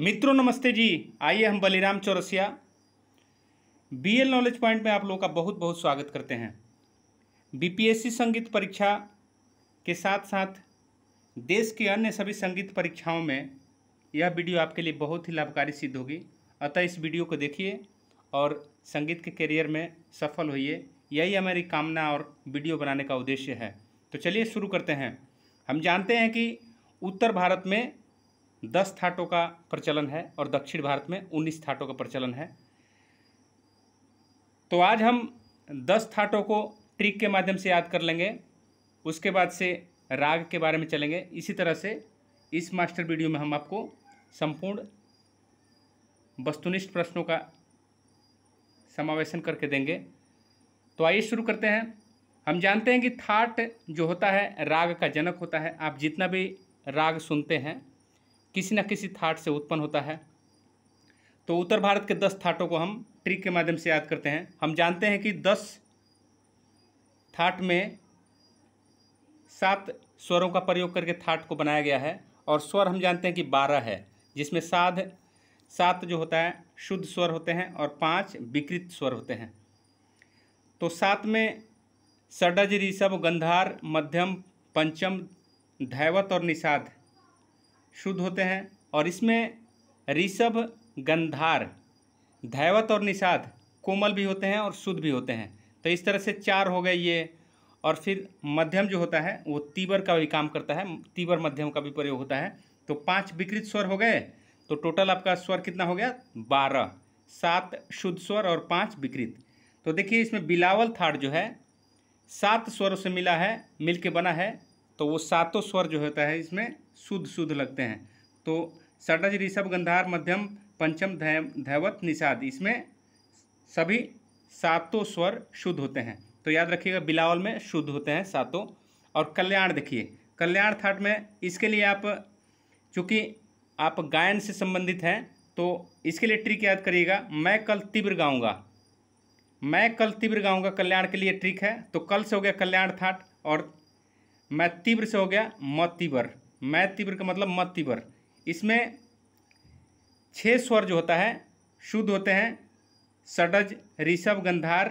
मित्रों नमस्ते जी आइए हम Baliram Chaurasia BL knowledge point में आप लोगों का बहुत बहुत स्वागत करते हैं बीपीएससी संगीत परीक्षा के साथ साथ देश की अन्य सभी संगीत परीक्षाओं में यह वीडियो आपके लिए बहुत ही लाभकारी सिद्ध होगी अतः इस वीडियो को देखिए और संगीत के करियर में सफल होइए यही हमारी कामना और वीडियो बनाने का उद्देश्य है तो चलिए शुरू करते हैं हम जानते हैं कि उत्तर भारत में दस थाटों का प्रचलन है और दक्षिण भारत में उन्नीस थाटों का प्रचलन है तो आज हम दस थाटों को ट्रिक के माध्यम से याद कर लेंगे उसके बाद से राग के बारे में चलेंगे इसी तरह से इस मास्टर वीडियो में हम आपको संपूर्ण वस्तुनिष्ठ प्रश्नों का समावेशन करके देंगे तो आइए शुरू करते हैं हम जानते हैं कि थाट जो होता है राग का जनक होता है आप जितना भी राग सुनते हैं किसी न किसी थाट से उत्पन्न होता है तो उत्तर भारत के दस थाटों को हम ट्रिक के माध्यम से याद करते हैं हम जानते हैं कि दस थाट में सात स्वरों का प्रयोग करके थाट को बनाया गया है और स्वर हम जानते हैं कि बारह है जिसमें साध सात जो होता है शुद्ध स्वर होते हैं और पांच विकृत स्वर होते हैं तो सात में सडज ऋषभ गंधार मध्यम पंचम धैवत और निषाद शुद्ध होते हैं और इसमें ऋषभ गंधार धैवत और निषाद कोमल भी होते हैं और शुद्ध भी होते हैं तो इस तरह से चार हो गए ये और फिर मध्यम जो होता है वो तीवर का भी काम करता है तीवर मध्यम का भी प्रयोग होता है तो पांच विकृत स्वर हो गए तो टोटल आपका स्वर कितना हो गया बारह सात शुद्ध स्वर और पाँच विकृत तो देखिए इसमें बिलावल थाट जो है सात स्वरों से मिला है मिल बना है तो वो सातों स्वर जो होता है इसमें शुद्ध शुद्ध लगते हैं तो सटज ऋषभ गंधार मध्यम पंचम धैवत निषाद इसमें सभी सातों स्वर शुद्ध होते हैं तो याद रखिएगा बिलावल में शुद्ध होते हैं सातों और कल्याण देखिए कल्याण थाट में इसके लिए आप चूँकि आप गायन से संबंधित हैं तो इसके लिए ट्रिक याद करिएगा मैं कल तीव्र गाऊंगा मैं कल तीव्र गाऊंगा कल्याण के लिए ट्रिक है तो कल से हो गया कल्याण थाट और मैं तीव्र से हो गया मत तीव्र मैं तीव्र का मतलब मत तीव्र इसमें छः स्वर जो होता है शुद्ध होते हैं सडज ऋषभ गंधार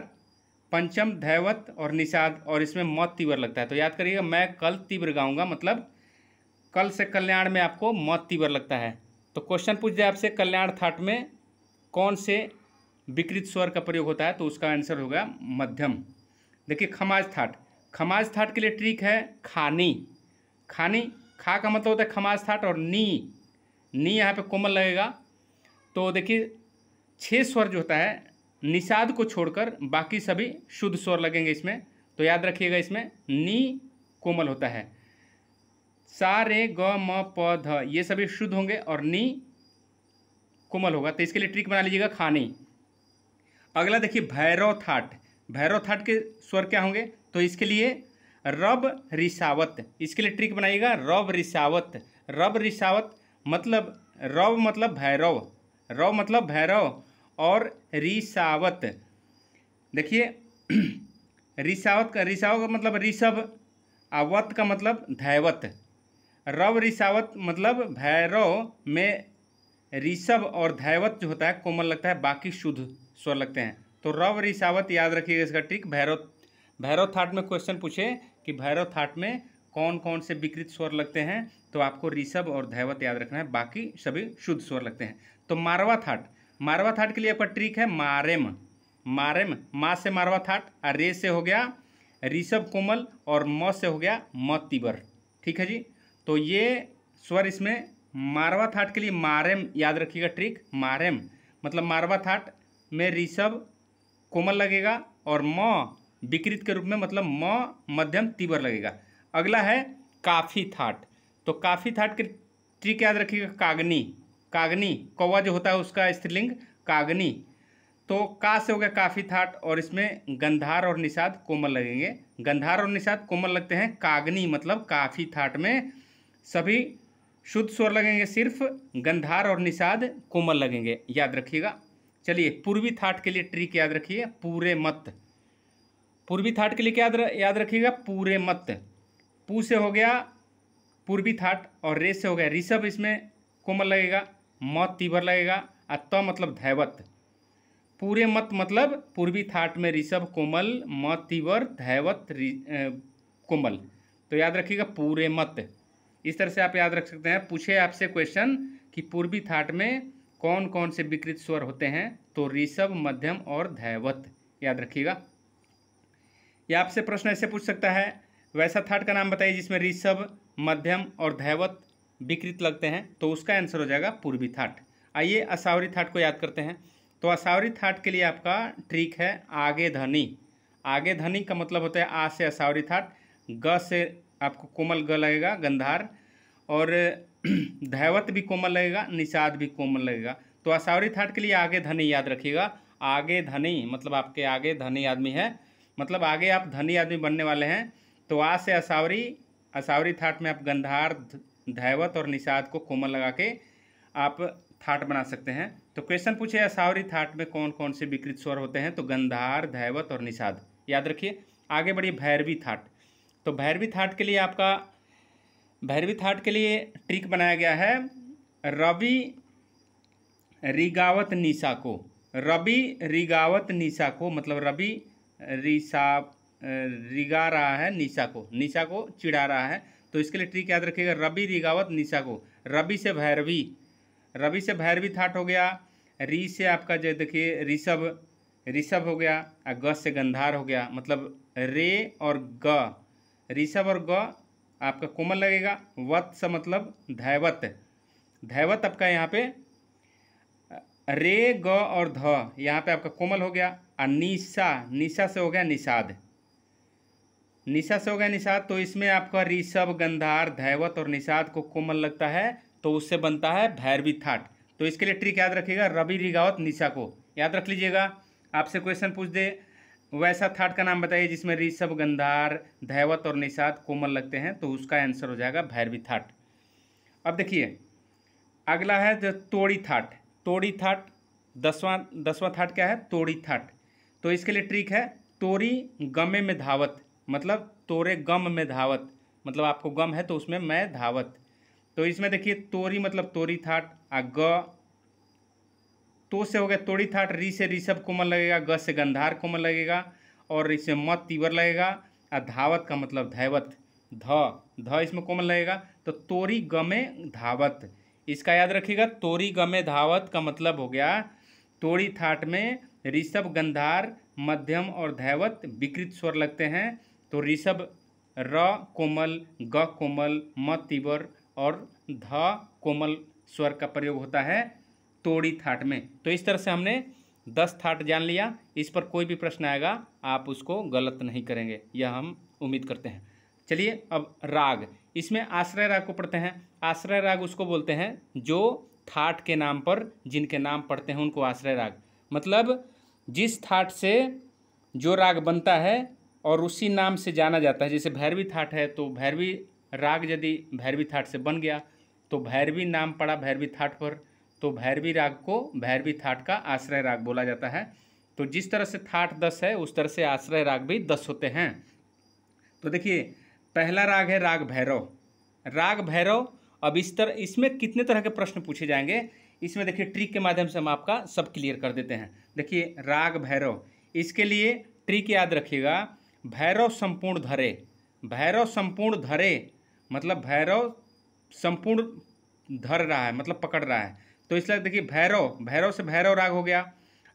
पंचम धैवत और निषाद और इसमें मत तीव्र लगता है तो याद करिएगा मैं कल तीव्र गाऊंगा मतलब कल से कल्याण में आपको मत तीव्र लगता है तो क्वेश्चन पूछ जाए आपसे कल्याण थाट में कौन से विकृत स्वर का प्रयोग होता है तो उसका आंसर होगा मध्यम देखिए खमाज थाट खमाज थाट के लिए ट्रिक है खानी खानी खा का मतलब होता है खमाज थाट और नी नी यहाँ पे कोमल लगेगा तो देखिए छः स्वर जो होता है निषाद को छोड़कर बाकी सभी शुद्ध स्वर लगेंगे इसमें तो याद रखिएगा इसमें नी कोमल होता है सा रे ग म प ध ये सभी शुद्ध होंगे और नी कोमल होगा तो इसके लिए ट्रिक बना लीजिएगा खानी अगला देखिए भैरव थाट भैरव थाट के स्वर क्या होंगे तो इसके लिए रब रिसावत इसके लिए ट्रिक बनाइएगा रब रिसावत रब रिसावत मतलब रव मतलब भैरव रव मतलब भैरव और रिसावत देखिए रिसावत का रिसावत का मतलब ऋषभ आवत का मतलब धैवत रव रिसावत मतलब भैरव में ऋषभ और धैवत जो होता है कोमल लगता है बाकी शुद्ध स्वर लगते हैं तो रव रिसावत याद रखिएगा इसका ट्रिक भैरव भैरव थाट में क्वेश्चन पूछे कि भैरव थाट में कौन कौन से विकृत स्वर लगते हैं तो आपको ऋषभ और धैवत याद रखना है बाकी सभी शुद्ध स्वर लगते हैं तो मारवा थाट मारवा थाट के लिए आपका ट्रिक है मारेम मारेम माँ से मारवा थाट और रे से हो गया ऋषभ कोमल और म से हो गया म तिबर ठीक है जी तो ये स्वर इसमें मारवा थाट के लिए मारेम याद रखिएगा ट्रिक मारेम मतलब मारवा थाट में ऋषभ कोमल लगेगा और म विकृत के रूप में मतलब म मध्यम तीवर लगेगा अगला है काफ़ी थाट तो काफ़ी थाट के ट्रिक याद रखिएगा कागनी कागनी कौवा जो होता है उसका स्त्रीलिंग कागनी तो का से हो गया काफ़ी थाट और इसमें गंधार और निषाद कोमल लगेंगे गंधार और निषाद कोमल लगते हैं कागनी मतलब काफ़ी थाट में सभी शुद्ध स्वर लगेंगे सिर्फ गंधार और निषाद कोमल लगेंगे याद रखिएगा चलिए पूर्वी थाट के लिए ट्रिक याद रखिए पूरे मत पूर्वी थाट के लिए क्या याद रखिएगा पूरे मत पू से हो गया पूर्वी थाट और रे से हो गया ऋषभ इसमें कोमल लगेगा म तीवर लगेगा आ त मतलब धैवत पूरे मत मतलब पूर्वी थाट में ऋषभ कोमल म तीवर धैवत कोमल तो याद रखिएगा पूरे मत इस तरह से आप याद रख सकते हैं पूछे आपसे क्वेश्चन कि पूर्वी थाट में कौन कौन से विकृत स्वर होते हैं तो ऋषभ मध्यम और धैवत याद रखिएगा या आपसे प्रश्न ऐसे पूछ सकता है वैसा थाट का नाम बताइए जिसमें ऋषभ मध्यम और धैवत विकृत लगते हैं तो उसका आंसर हो जाएगा पूर्वी थाट आइए असावरी थाट को याद करते हैं तो असावरी थाट के लिए आपका ट्रिक है आगे धनी आगे धनी का मतलब होता है आ से असावरी थाट ग से आपको कोमल ग लगेगा गंधार और धैवत भी कोमल लगेगा निषाद भी कोमल लगेगा तो असावरी थाट के लिए आगे धनी याद रखिएगा आगे धनी मतलब आपके आगे धनी आदमी है मतलब आगे आप धनी आदमी बनने वाले हैं तो आज से असावरी असावरी थाट में आप गंधार धैवत और निषाद को कोमल लगा के आप थाट बना सकते हैं तो क्वेश्चन पूछे असावरी थाट में कौन कौन से विकृत स्वर होते हैं तो गंधार धैवत और निषाद याद रखिए आगे बढ़िए भैरवी थाट तो भैरवी थाट के लिए आपका भैरवी थाट के लिए ट्रिक बनाया गया है रवि रिगावत निशा को रवि रिगावत निशा को मतलब रवि रिसा रिगा रहा है निशा को निशा को चिढ़ा रहा है तो इसके लिए ट्रिक याद रखिएगा रवि रिगावत निशा को रवि से भैरवी रवि से भैरवी थाट हो गया री से आपका जो देखिए ऋषभ ऋषभ हो गया और ग से गंधार हो गया मतलब रे और ग ऋषभ और ग आपका कोमल लगेगा वत से मतलब धैवत धैवत आपका यहाँ पे रे ग और ध यहाँ पे आपका कोमल हो गया अनिशा निशा से हो गया निषाद निशा से हो गया निषाद तो इसमें आपका ऋषभ गंधार धैवत और निषाद को कोमल लगता है तो उससे बनता है भैरवी थाट तो इसके लिए ट्रिक याद रखिएगा रवि रिगावत निशा को याद रख लीजिएगा आपसे क्वेश्चन पूछ दे वैसा थाट का नाम बताइए जिसमें ऋषभ गंधार धैवत और निषाद कोमल लगते हैं तो उसका आंसर हो जाएगा भैरवी थाट अब देखिए अगला है जो तोड़ी थाट तोड़ी थाट दसवां दसवां थाट क्या है तोड़ी थाट तो इसके लिए ट्रिक है तोरी गमे में धावत मतलब तोरे गम में धावत मतलब आपको गम है तो उसमें मैं धावत तो इसमें देखिए तोरी मतलब तोरी थाट आ ग तो से हो गया तोड़ी थाट री से ऋषभ कोमल लगेगा ग से गंधार कोमल लगेगा और इसमें मत तीवर लगेगा और धावत का मतलब धैवत ध ध इसमें कोमल लगेगा तो तोरी गमे धावत इसका याद रखिएगा तोरी गमे धावत का मतलब हो गया तोड़ी थाट में ऋषभ गंधार मध्यम और धैवत विकृत स्वर लगते हैं तो ऋषभ र कोमल ग कोमल म तीवर और ध कोमल स्वर का प्रयोग होता है तोड़ी थाट में तो इस तरह से हमने दस थाट जान लिया इस पर कोई भी प्रश्न आएगा आप उसको गलत नहीं करेंगे यह हम उम्मीद करते हैं चलिए अब राग इसमें आश्रय राग को पढ़ते हैं आश्रय राग उसको बोलते हैं जो थाट के नाम पर जिनके नाम पढ़ते हैं उनको आश्रय राग मतलब जिस थाट से जो राग बनता है और उसी नाम से जाना जाता है जैसे भैरवी थाट है तो भैरवी राग यदि भैरवी थाट से बन गया तो भैरवी नाम पड़ा भैरवी थाट पर तो भैरवी राग को भैरवी थाट का आश्रय राग बोला जाता है तो जिस तरह से थाट दस है उस तरह से आश्रय राग भी दस होते हैं तो देखिए पहला राग है राग भैरव राग भैरव अब इस तरह इसमें कितने तरह के प्रश्न पूछे जाएंगे इसमें देखिए ट्रिक के माध्यम से हम आपका सब क्लियर कर देते हैं देखिए राग भैरव इसके लिए ट्रिक याद रखिएगा भैरव संपूर्ण धरे भैरव संपूर्ण धरे मतलब भैरव संपूर्ण धर रहा है मतलब पकड़ रहा है तो इसलिए देखिए भैरव भैरव से भैरव राग हो गया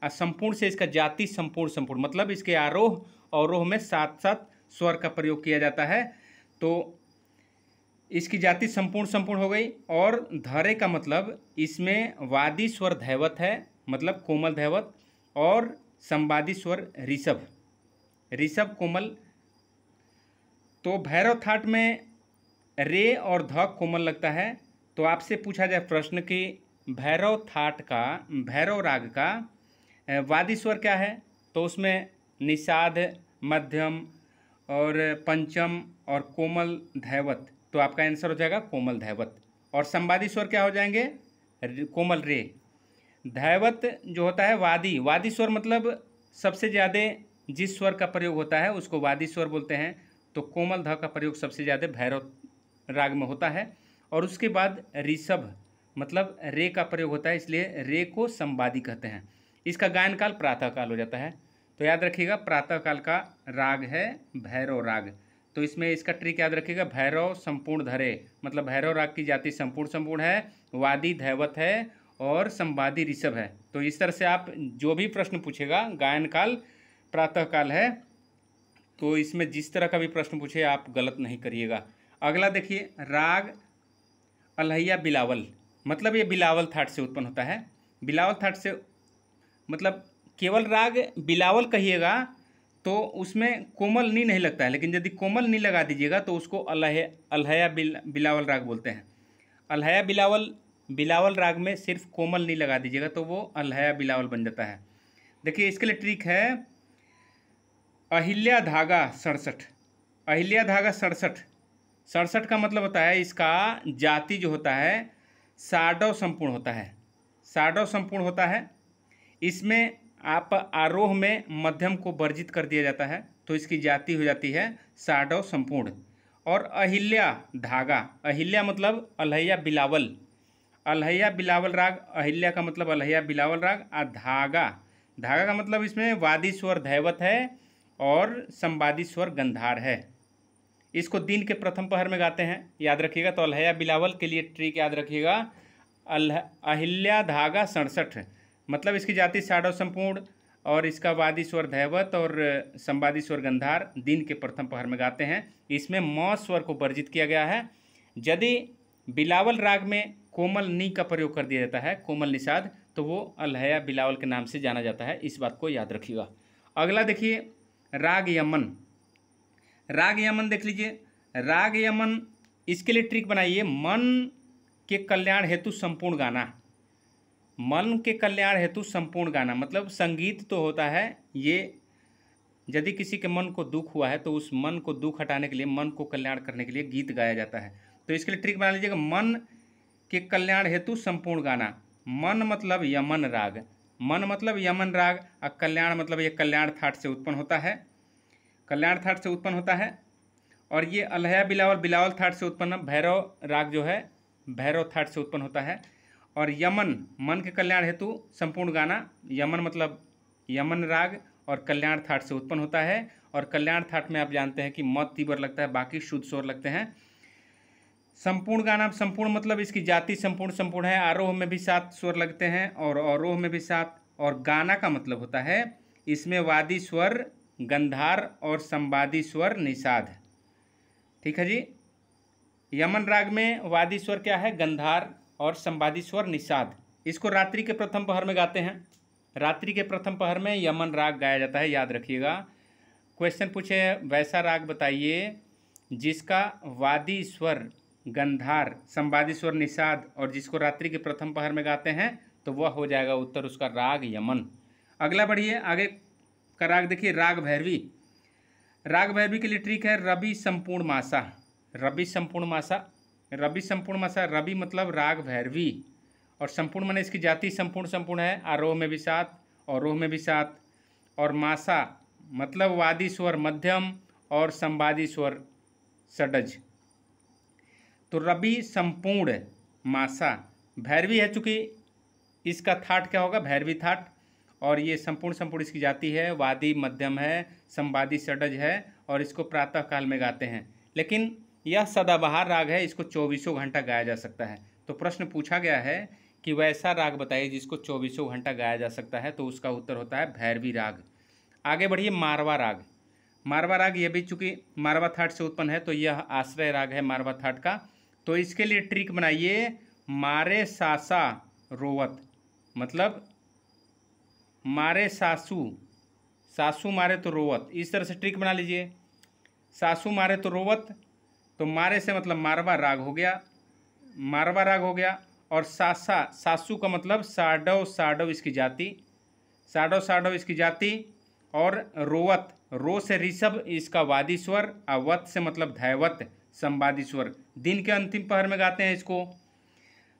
और संपूर्ण से इसका जाति संपूर्ण संपूर्ण मतलब इसके आरोह रोह में साथ साथ स्वर का प्रयोग किया जाता है तो इसकी जाति संपूर्ण संपूर्ण हो गई और धरे का मतलब इसमें वादी स्वर धैवत है मतलब कोमल धैवत और संवादी स्वर ऋषभ ऋषभ कोमल तो भैरव थाट में रे और ध कोमल लगता है तो आपसे पूछा जाए प्रश्न कि भैरव थाट का भैरव राग का वादी स्वर क्या है तो उसमें निषाद मध्यम और पंचम और कोमल धैवत तो आपका आंसर हो जाएगा कोमल धैवत और संवादी स्वर क्या हो जाएंगे कोमल रे धैवत जो होता है वादी वादी स्वर मतलब सबसे ज़्यादा जिस स्वर का प्रयोग होता है उसको वादी स्वर बोलते हैं तो कोमल ध का प्रयोग सबसे ज़्यादा भैरव राग में होता है और उसके बाद ऋषभ मतलब रे का प्रयोग होता है इसलिए रे को संवादी कहते हैं इसका गायन काल प्रातःकाल हो जाता है तो याद रखिएगा प्रातःकाल का राग है भैरव राग तो इसमें इसका ट्रिक याद रखिएगा भैरव संपूर्ण धरे मतलब भैरव राग की जाति संपूर्ण संपूर्ण है वादी धैवत है और संवादी ऋषभ है तो इस तरह से आप जो भी प्रश्न पूछेगा गायन काल प्रातःकाल है तो इसमें जिस तरह का भी प्रश्न पूछे आप गलत नहीं करिएगा अगला देखिए राग अलहैया बिलावल मतलब ये बिलावल थाट से उत्पन्न होता है बिलावल थाट से मतलब केवल राग बिलावल कहिएगा तो उसमें कोमल नी नहीं लगता है लेकिन यदि कोमल नी लगा दीजिएगा तो उसको अलह अलहया बिल, बिलावल राग बोलते हैं अलहया बिलावल बिलावल राग में सिर्फ कोमल नी लगा दीजिएगा तो वो अलहया बिलावल बन जाता है देखिए इसके लिए ट्रिक है अहिल्या धागा सड़सठ अहिल्या धागा सड़सठ सड़सठ का मतलब होता है इसका जाति जो होता है साडव संपूर्ण होता है साडव संपूर्ण होता है इसमें आप आरोह में मध्यम को वर्जित कर दिया जाता है तो इसकी जाति हो जाती है साडव संपूर्ण और अहिल्या धागा अहिल्या मतलब अलहैया बिलावल अलहैया बिलावल राग अहिल्या का मतलब अलहैया बिलावल राग आ धागा धागा का मतलब इसमें वादी स्वर धैवत है और संवादी स्वर गंधार है इसको दिन के प्रथम पहर में गाते हैं याद रखिएगा तो अलहैया बिलावल के लिए ट्रिक याद रखिएगा अल्ह अहिल्या धागा सड़सठ मतलब इसकी जाति साढ़ो संपूर्ण और इसका वादी स्वर धैवत और संवादी स्वर गंधार दिन के प्रथम पहर में गाते हैं इसमें म स्वर को वर्जित किया गया है यदि बिलावल राग में कोमल नी का प्रयोग कर दिया जाता है कोमल निषाद तो वो अलहया बिलावल के नाम से जाना जाता है इस बात को याद रखिएगा अगला देखिए राग यमन राग यमन देख लीजिए राग यमन इसके लिए ट्रिक बनाइए मन के कल्याण हेतु संपूर्ण गाना मन के कल्याण हेतु संपूर्ण गाना मतलब संगीत तो होता है ये यदि किसी के मन को दुख हुआ है तो उस मन को दुख हटाने के लिए मन को कल्याण करने के लिए गीत गाया जाता है तो इसके लिए ट्रिक बना लीजिएगा मन के कल्याण हेतु संपूर्ण गाना मन मतलब यमन राग मन मतलब यमन राग और कल्याण मतलब ये कल्याण थाट से उत्पन्न होता है कल्याण थाट से उत्पन्न होता है और ये अलहया बिलावल बिलावल थाट से उत्पन्न भैरव राग जो है भैरव थाट से उत्पन्न होता है और यमन मन के कल्याण हेतु संपूर्ण गाना यमन मतलब यमन राग और कल्याण थाट से उत्पन्न होता है और कल्याण थाट में आप जानते हैं कि मत तीव्र लगता है बाकी शुद्ध स्वर लगते हैं संपूर्ण गाना संपूर्ण मतलब इसकी जाति संपूर्ण संपूर्ण है आरोह में भी सात स्वर लगते हैं और अवरोह में भी सात और गाना का मतलब होता है इसमें वादी स्वर गंधार और संवादी स्वर निषाद ठीक है जी यमन राग में वादी स्वर क्या है गंधार और संवादी स्वर निषाद इसको रात्रि के प्रथम पहर में गाते हैं रात्रि के प्रथम पहर में यमन राग गाया जाता है याद रखिएगा क्वेश्चन पूछे वैसा राग बताइए जिसका वादी स्वर गंधार संवादी स्वर निषाद और जिसको रात्रि के प्रथम पहर में गाते हैं तो वह हो जाएगा उत्तर उसका राग यमन अगला बढ़िए आगे का राग देखिए राग भैरवी राग भैरवी के लिए ट्रिक है रवि संपूर्ण मासा रवि संपूर्ण मासा रवि संपूर्ण मसा रवि मतलब राग भैरवी और संपूर्ण मैंने इसकी जाति संपूर्ण संपूर्ण है आरोह में भी सात और रोह में भी सात और मासा मतलब वादी स्वर मध्यम और संवादी स्वर सडज तो रवि संपूर्ण मासा भैरवी है चूँकि इसका थाट क्या होगा भैरवी थाट और ये संपूर्ण संपूर्ण इसकी जाति है वादी मध्यम है संवादी सडज है और इसको प्रातः काल में गाते हैं लेकिन यह सदाबहार राग है इसको चौबीसों घंटा गाया जा सकता है तो प्रश्न पूछा गया है कि वैसा राग बताइए जिसको चौबीसों घंटा गाया जा सकता है तो उसका उत्तर होता है भैरवी राग आगे बढ़िए मारवा राग मारवा राग ये भी चूंकि मारवा थाट से उत्पन्न है तो यह आश्रय राग है मारवा थाट का तो इसके लिए ट्रिक बनाइए मारे सासा रोवत मतलब मारे सासू सासू मारे तो रोवत इस तरह से ट्रिक बना लीजिए सासू मारे तो रोवत तो मारे से मतलब मारवा राग हो गया मारवा राग हो गया और सासा सासू का मतलब साडव साडव इसकी जाति साडव साडव इसकी जाति और रोवत रो से ऋषभ इसका वादी स्वर अवत से मतलब धैवत संवादी स्वर दिन के अंतिम पहर में गाते हैं इसको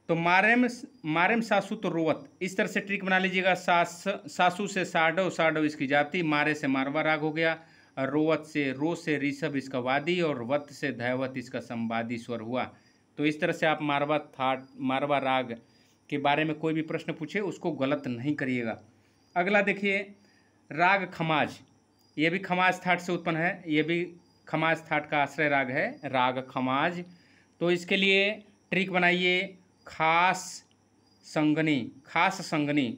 तो मारेम मारेम सासू तो रोवत इस तरह से ट्रिक बना लीजिएगा सास सासू से साडव साडव इसकी जाति मारे से मारवा राग हो गया रोवत से रो से ऋषभ इसका वादी और वत से धैवत इसका संवादी स्वर हुआ तो इस तरह से आप मारवा थाट मारवा राग के बारे में कोई भी प्रश्न पूछे उसको गलत नहीं करिएगा अगला देखिए राग खमाज ये भी खमाज थाट से उत्पन्न है ये भी खमाज थाट का आश्रय राग है राग खमाज तो इसके लिए ट्रिक बनाइए खास संगनी खास संगनी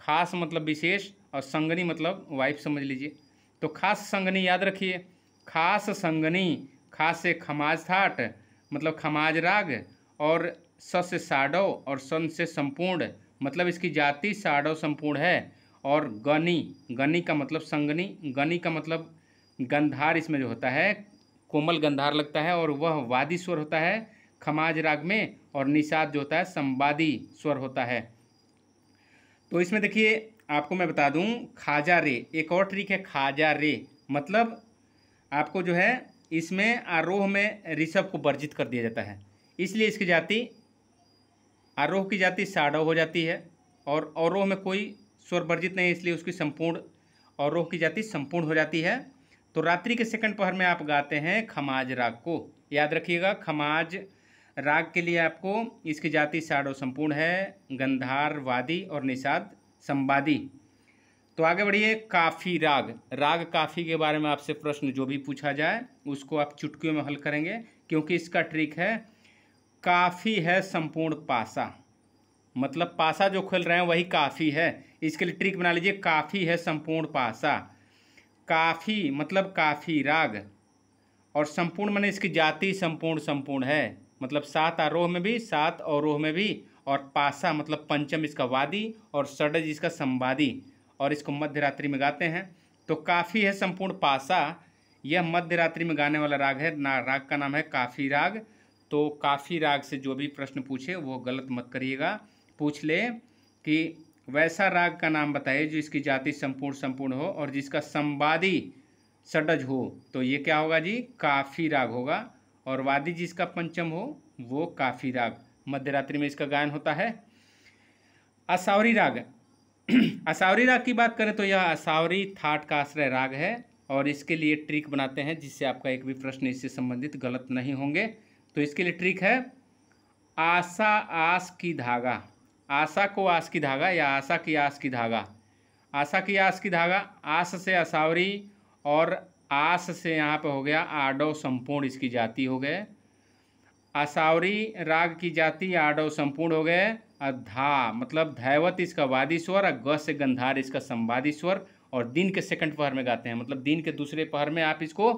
खास मतलब विशेष और संगनी मतलब वाइफ समझ लीजिए तो खास संगनी याद रखिए खास संगनी खास से खमाज थाट मतलब खमाज राग और स से साडव और सन से संपूर्ण मतलब इसकी जाति साडव संपूर्ण है और गनी गनी का मतलब संगनी गनी का मतलब गंधार इसमें जो होता है कोमल गंधार लगता है और वह वादी स्वर होता है खमाज राग में और निषाद जो होता है संवादी स्वर होता है तो इसमें देखिए आपको मैं बता दूं खाजा रे एक और ट्रिक है खाजा रे मतलब आपको जो है इसमें आरोह में ऋषभ को वर्जित कर दिया जाता है इसलिए इसकी जाति आरोह की जाति साढ़व हो जाती है और अवरोह में कोई स्वर वर्जित नहीं इसलिए उसकी संपूर्ण अवरोह की जाति संपूर्ण हो जाती है तो रात्रि के सेकंड पहर में आप गाते हैं खमाज राग को याद रखिएगा खमाज राग के लिए आपको इसकी जाति साढ़ो संपूर्ण है गंधार वादी और निषाद संवादी तो आगे बढ़िए काफ़ी राग राग काफ़ी के बारे में आपसे प्रश्न जो भी पूछा जाए उसको आप चुटकियों में हल करेंगे क्योंकि इसका ट्रिक है काफ़ी है संपूर्ण पासा मतलब पासा जो खेल रहे हैं वही काफ़ी है इसके लिए ट्रिक बना लीजिए काफ़ी है संपूर्ण पासा काफ़ी मतलब काफ़ी राग और संपूर्ण मैंने इसकी जाति संपूर्ण संपूर्ण है मतलब सात आरोह में भी सात अवरोह में भी और पासा मतलब पंचम इसका वादी और षडज इसका संवादी और इसको मध्य रात्रि में गाते हैं तो काफ़ी है संपूर्ण पासा यह मध्य रात्रि में गाने वाला राग है ना राग का नाम है काफ़ी राग तो काफ़ी राग से जो भी प्रश्न पूछे वो गलत मत करिएगा पूछ ले कि वैसा राग का नाम बताइए जो इसकी जाति संपूर्ण संपूर्ण हो और जिसका संवादी सडज हो तो ये क्या होगा जी काफ़ी राग होगा और वादी जिसका पंचम हो वो काफ़ी राग मध्यरात्रि में इसका गायन होता है असावरी राग असावरी राग की बात करें तो यह असावरी थाट का आश्रय राग है और इसके लिए ट्रिक बनाते हैं जिससे आपका एक भी प्रश्न इससे संबंधित गलत नहीं होंगे तो इसके लिए ट्रिक है आशा आस की धागा आशा को आस की धागा या आशा की आस की धागा आशा की आस की धागा आस से असावरी और आस से यहाँ पे हो गया आडव संपूर्ण इसकी जाति हो गए असावरी राग की जाति आडव संपूर्ण हो गए और धा मतलब धैवत इसका वादी स्वर और ग से गंधार इसका संवादी स्वर और दिन के सेकंड पहर में गाते हैं मतलब दिन के दूसरे पहर में आप इसको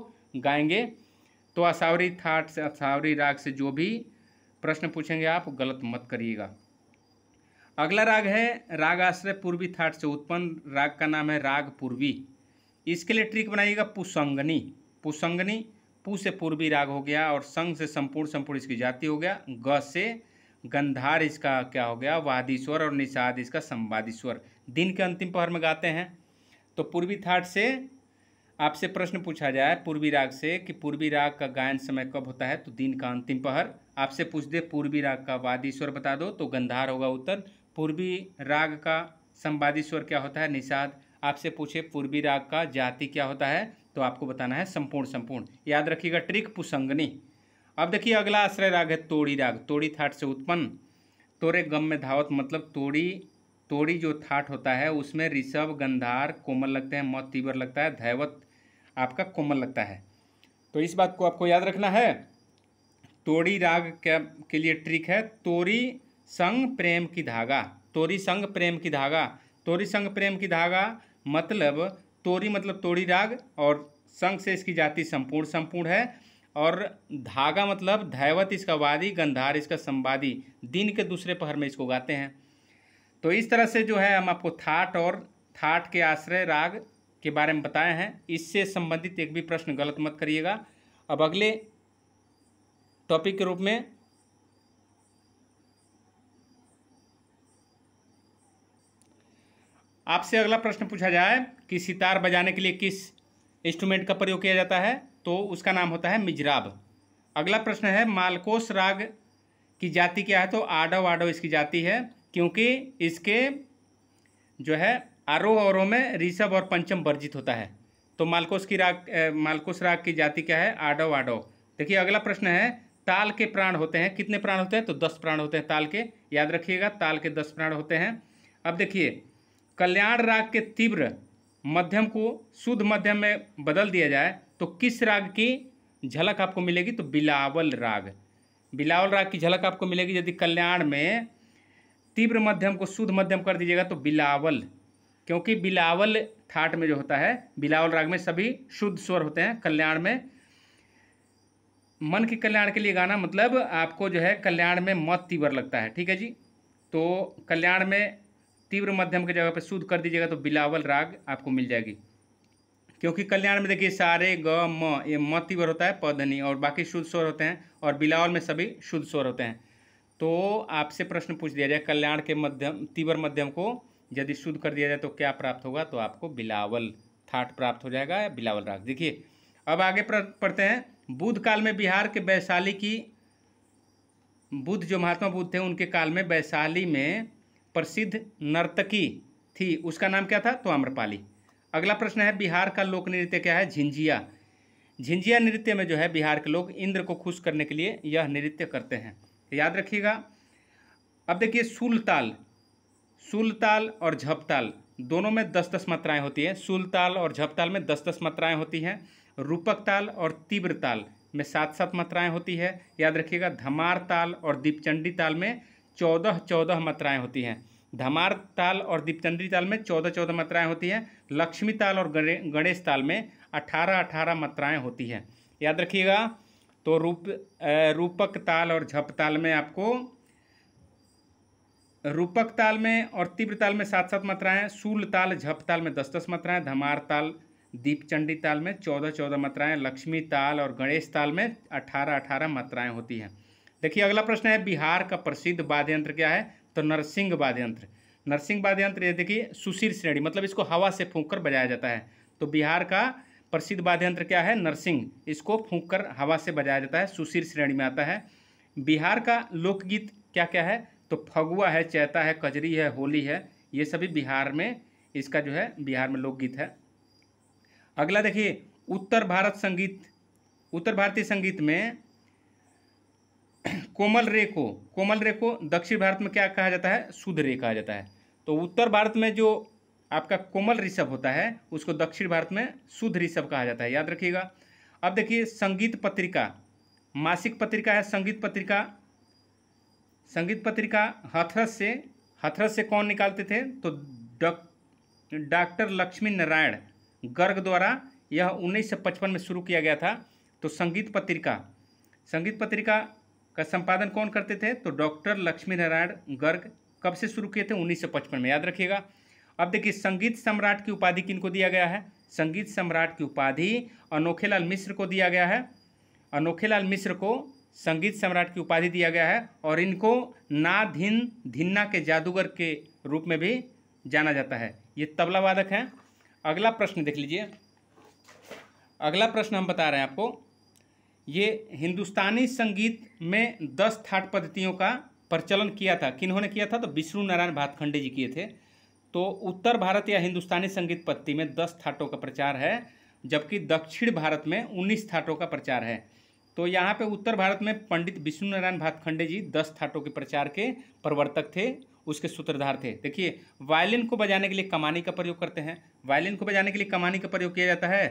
गाएंगे तो असावरी थाट से असावरी राग से जो भी प्रश्न पूछेंगे आप गलत मत करिएगा अगला राग है राग आश्रय पूर्वी थाट से उत्पन्न राग का नाम है राग पूर्वी इसके लिए ट्रिक बनाइएगा पुसंगनी पुसंगनी पु से पूर्वी राग हो गया और संग से संपूर्ण संपूर्ण इसकी जाति हो गया ग से गंधार इसका क्या हो गया वादीश्वर और निषाद इसका संवादीश्वर दिन के अंतिम पहर में गाते हैं तो पूर्वी थाट से आपसे प्रश्न पूछा जाए पूर्वी राग से कि पूर्वी राग का गायन समय कब होता है तो दिन का अंतिम पहर आपसे पूछ दे पूर्वी राग का वादीश्वर बता दो तो गंधार होगा उत्तर पूर्वी राग का संवादीश्वर क्या होता है निषाद आपसे पूछे पूर्वी राग का जाति क्या होता है तो आपको बताना है संपूर्ण संपूर्ण याद रखिएगा ट्रिक पुसंगनी अब देखिए अगला आश्रय राग है तोड़ी राग तोड़ी थाट से उत्पन्न तोरे गम में धावत मतलब तोड़ी तोड़ी जो थाट होता है उसमें ऋषभ गंधार कोमल लगते हैं मत तीवर लगता है धैवत आपका कोमल लगता है तो इस बात को आपको याद रखना है तोड़ी राग क्या के लिए ट्रिक है तोरी संग प्रेम की धागा तोरी संग प्रेम की धागा तोरी संग प्रेम की धागा मतलब तोरी मतलब तोरी राग और संघ से इसकी जाति संपूर्ण संपूर्ण है और धागा मतलब धैवत इसका वादी गंधार इसका संवादी दिन के दूसरे पहर में इसको गाते हैं तो इस तरह से जो है हम आपको थाट और थाट के आश्रय राग के बारे में बताए हैं इससे संबंधित एक भी प्रश्न गलत मत करिएगा अब अगले टॉपिक के रूप में आपसे अगला प्रश्न पूछा जाए कि सितार बजाने के लिए किस इंस्ट्रूमेंट का प्रयोग किया जाता है तो उसका नाम होता है मिजराब अगला प्रश्न है मालकोस राग की जाति क्या है तो आडव आडव इसकी जाति है क्योंकि इसके जो है आरोह औरोह में ऋषभ और पंचम वर्जित होता है तो मालकोस की राग मालकोस राग की जाति क्या है आडव आडव देखिए अगला प्रश्न है ताल के प्राण होते हैं कितने प्राण होते हैं तो दस प्राण होते हैं ताल के याद रखिएगा ताल के दस प्राण होते हैं अब देखिए कल्याण राग के तीव्र मध्यम को शुद्ध मध्यम में बदल दिया जाए तो किस राग की झलक आपको मिलेगी तो बिलावल राग बिलावल राग की झलक आपको मिलेगी यदि कल्याण में तीव्र मध्यम को शुद्ध मध्यम कर दीजिएगा तो बिलावल क्योंकि बिलावल थाट में जो होता है बिलावल राग में सभी शुद्ध स्वर होते हैं कल्याण में मन के कल्याण के लिए गाना मतलब आपको जो है कल्याण में मत तीव्र लगता है ठीक है जी तो कल्याण में तीव्र मध्यम के जगह पर शुद्ध कर दीजिएगा तो बिलावल राग आपको मिल जाएगी क्योंकि कल्याण में देखिए सारे ग म ये म तीव्र होता है पधनी और बाकी शुद्ध स्वर होते हैं और बिलावल में सभी शुद्ध स्वर होते हैं तो आपसे प्रश्न पूछ दिया जाए कल्याण के मध्यम तीव्र मध्यम को यदि शुद्ध कर दिया जाए तो क्या प्राप्त होगा तो आपको बिलावल थाट प्राप्त हो जाएगा या बिलावल राग देखिए अब आगे पढ़ते हैं बुद्ध काल में बिहार के वैशाली की बुद्ध जो महात्मा बुद्ध थे उनके काल में वैशाली में प्रसिद्ध नर्तकी थी उसका नाम क्या था तो आम्रपाली अगला प्रश्न है बिहार का लोक नृत्य क्या है झिंझिया झिंझिया नृत्य में जो है बिहार के लोग इंद्र को खुश करने के लिए यह नृत्य करते हैं याद रखिएगा अब देखिए सुलताल सुलताल और झपताल दोनों में दस दस मात्राएँ होती हैं सुलताल और झपताल में दस दस मात्राएँ होती हैं रूपक ताल और तीव्र ताल में सात सात मात्राएँ होती है याद रखिएगा धमार ताल और दीपचंडी ताल में चौदह चौदह मात्राएँ होती हैं धमार ताल और दीपचंद्री ताल में चौदह चौदह मात्राएँ होती हैं लक्ष्मी ताल और गणेश ताल में अठारह अठारह मात्राएँ होती हैं याद रखिएगा तो रूप रूपक ताल और झप ताल में आपको रूपक ताल में और तीव्र ताल में सात सात मात्राएं सूल ताल झप ताल में दस दस मात्राएं धमार ताल दीपचंडी ताल में चौदह चौदह मात्राएं लक्ष्मी ताल और गणेश ताल में अठारह अठारह मात्राएं होती हैं देखिए अगला प्रश्न है बिहार का प्रसिद्ध वाद्य यंत्र क्या है तो नरसिंह वाद्य यंत्र नरसिंह वाद्य यंत्र ये देखिए सुशीर श्रेणी मतलब इसको हवा से फूंक कर बजाया जाता है तो बिहार का प्रसिद्ध वाद्य यंत्र क्या है नरसिंह इसको फूंक कर हवा से बजाया जाता है सुशीर श्रेणी में आता है बिहार का लोकगीत क्या क्या है तो फगुआ है चैता है कजरी है होली है ये सभी बिहार में इसका जो है बिहार में लोकगीत है अगला देखिए उत्तर भारत संगीत उत्तर भारतीय संगीत में कोमल रे को कोमल रे को दक्षिण भारत में क्या कहा जाता है शुद्ध रे कहा जाता है तो उत्तर भारत में जो आपका कोमल ऋषभ होता है उसको दक्षिण भारत में शुद्ध ऋषभ कहा जाता है याद रखिएगा अब देखिए संगीत पत्रिका मासिक पत्रिका है संगीत पत्रिका संगीत पत्रिका हथरस से हथरस से कौन निकालते थे तो डॉक्टर लक्ष्मी नारायण गर्ग द्वारा यह 1955 में शुरू किया गया था तो संगीत पत्रिका संगीत पत्रिका का संपादन कौन करते थे तो डॉक्टर लक्ष्मी नारायण गर्ग कब से शुरू किए थे 1955 में याद रखिएगा अब देखिए संगीत सम्राट की उपाधि किनको दिया गया है संगीत सम्राट की उपाधि अनोखेलाल मिश्र को दिया गया है अनोखेलाल मिश्र को संगीत सम्राट की उपाधि दिया गया है और इनको ना धिन्ना के जादूगर के रूप में भी जाना जाता है ये तबला वादक हैं अगला प्रश्न देख लीजिए अगला प्रश्न हम बता रहे हैं आपको ये हिंदुस्तानी संगीत में दस थाट पद्धतियों का प्रचलन किया था किन्होंने किया था तो विष्णु नारायण भातखंडे जी किए थे तो उत्तर भारत या हिंदुस्तानी संगीत पद्धति में दस थाटों का प्रचार है जबकि दक्षिण भारत में उन्नीस थाटों का प्रचार है तो यहाँ पे उत्तर भारत में पंडित विष्णु नारायण भातखंडे जी दस थाटों के प्रचार के प्रवर्तक थे उसके सूत्रधार थे देखिए वायलिन को बजाने के लिए कमानी का प्रयोग करते हैं वायलिन को बजाने के लिए कमानी का प्रयोग किया जाता है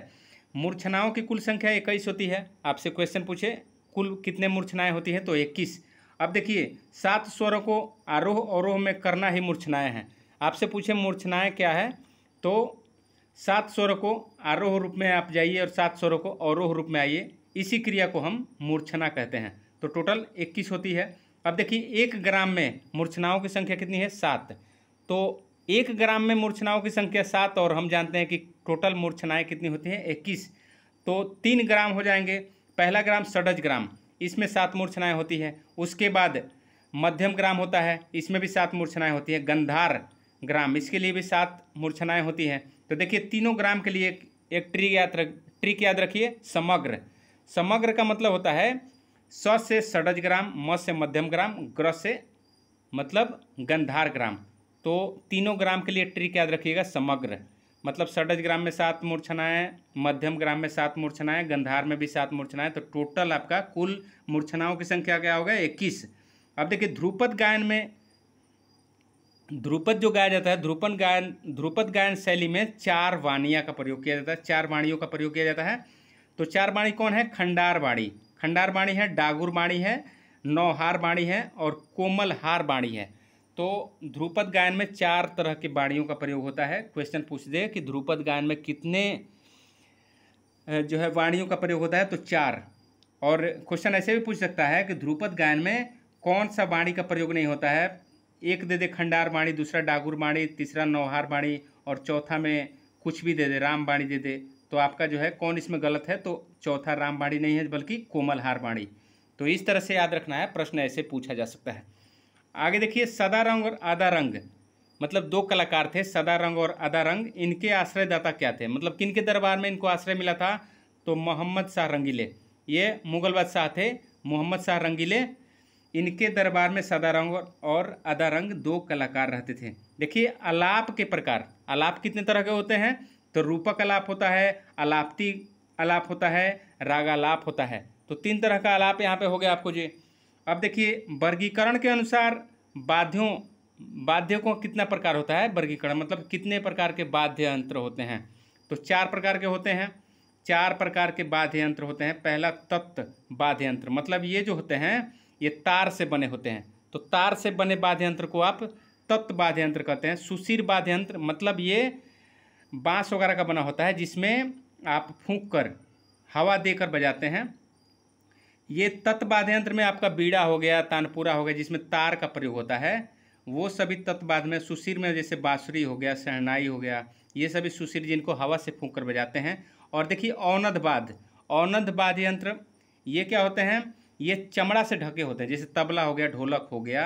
मूर्छनाओं की कुल संख्या इक्कीस होती है आपसे क्वेश्चन पूछे कुल कितने मूर्छनाएँ होती हैं तो इक्कीस अब देखिए सात स्वरों को आरोह अवरोह में करना ही मूर्छनाएँ हैं आपसे पूछे मूर्छनाएँ क्या है तो सात स्वरों को आरोह रूप में आप जाइए और सात स्वरों को अवरोह रूप में आइए इसी क्रिया को हम मूर्छना कहते हैं तो टोटल इक्कीस होती है अब देखिए एक ग्राम में मूर्छनाओं की संख्या कितनी है सात तो एक ग्राम में मूर्छनाओं की संख्या सात और हम जानते हैं कि टोटल मूर्छनाएँ कितनी होती हैं इक्कीस तो तीन ग्राम हो जाएंगे पहला ग्राम सड़ज ग्राम इसमें सात मूर्छनाएँ होती हैं उसके बाद मध्यम ग्राम होता है इसमें भी सात मूर्छनाएँ होती हैं गंधार ग्राम इसके लिए भी सात मूर्छनाएँ होती हैं तो देखिए तीनों ग्राम के लिए एक ट्रिक याद रख ट्रिक याद रखिए समग्र समग्र का मतलब होता है स से सड़ज ग्राम म से मध्यम ग्राम ग्र से मतलब गंधार ग्राम तो तीनों ग्राम के लिए ट्रिक याद रखिएगा समग्र मतलब सडज ग्राम में सात मूर्छनाएँ मध्यम ग्राम में सात मूर्छनाएँ गंधार में भी सात मूर्छनाएँ तो टोटल आपका कुल मूर्छनाओं की संख्या क्या होगा इक्कीस अब देखिए ध्रुपद गायन में ध्रुपद जो गाया जाता है ध्रुपद गायन ध्रुपद गायन शैली में चार वाणिया का प्रयोग किया जाता है चार वाणियों का प्रयोग किया जाता है तो चार वाणी कौन है खंडार वाणी खंडार वाणी है डागुर वाणी है नौहार वाणी है और कोमल हार वाणी है तो ध्रुपद गायन में चार तरह के बाणियों का प्रयोग होता है क्वेश्चन पूछ दे कि ध्रुपद गायन में कितने जो है वाणियों का प्रयोग होता है तो चार और क्वेश्चन ऐसे भी पूछ सकता है कि ध्रुपद गायन में कौन सा वाणी का प्रयोग नहीं होता है एक दे दे खंडार वाणी दूसरा डागुर वाणी तीसरा नौहार वाणी और चौथा में कुछ भी दे दे राम वाणी दे दे तो आपका जो है कौन इसमें गलत है तो चौथा राम वाणी नहीं है बल्कि कोमलहार वाणी तो इस तरह से याद रखना है प्रश्न ऐसे पूछा जा सकता है आगे देखिए सदा रंग और आधा रंग मतलब दो कलाकार थे सदा रंग और आधा रंग इनके आश्रयदाता क्या थे मतलब किन के दरबार में इनको आश्रय मिला था तो मोहम्मद शाह रंगीले ये मुगल बादशाह थे मोहम्मद शाह रंगीले इनके दरबार में सदा रंग और आधा रंग दो कलाकार रहते थे देखिए अलाप के प्रकार अलाप कितने तरह के होते हैं तो रूपक अलाप होता है अलापती अलाप होता है रागालाप होता है तो तीन तरह का अलाप यहाँ पे हो गया आपको जी अब देखिए वर्गीकरण के अनुसार बाध्यों बाध्य को कितना प्रकार होता है वर्गीकरण मतलब कितने प्रकार के बाध्य यंत्र होते हैं तो चार प्रकार के होते हैं चार प्रकार के बाध्य यंत्र होते हैं पहला तत्व बाध्य यंत्र मतलब ये जो होते हैं ये तार से बने होते हैं तो तार से बने बाध्य यंत्र को आप तत्व बाध्य यंत्र कहते हैं सुशीर बाध्य यंत्र मतलब ये बाँस वगैरह का बना होता है जिसमें आप फूंक कर हवा देकर बजाते हैं ये तत्वाद यंत्र में आपका बीड़ा हो गया तानपुरा हो गया जिसमें तार का प्रयोग होता है वो सभी तत्वाद में सुशीर में जैसे बाँसुरी हो गया शहनाई हो गया ये सभी सुशीर जिनको हवा से फूंक कर बजाते हैं और देखिए औनदवाद औनदवाद यंत्र ये क्या होते हैं ये चमड़ा से ढके होते हैं जैसे तबला हो गया ढोलक हो गया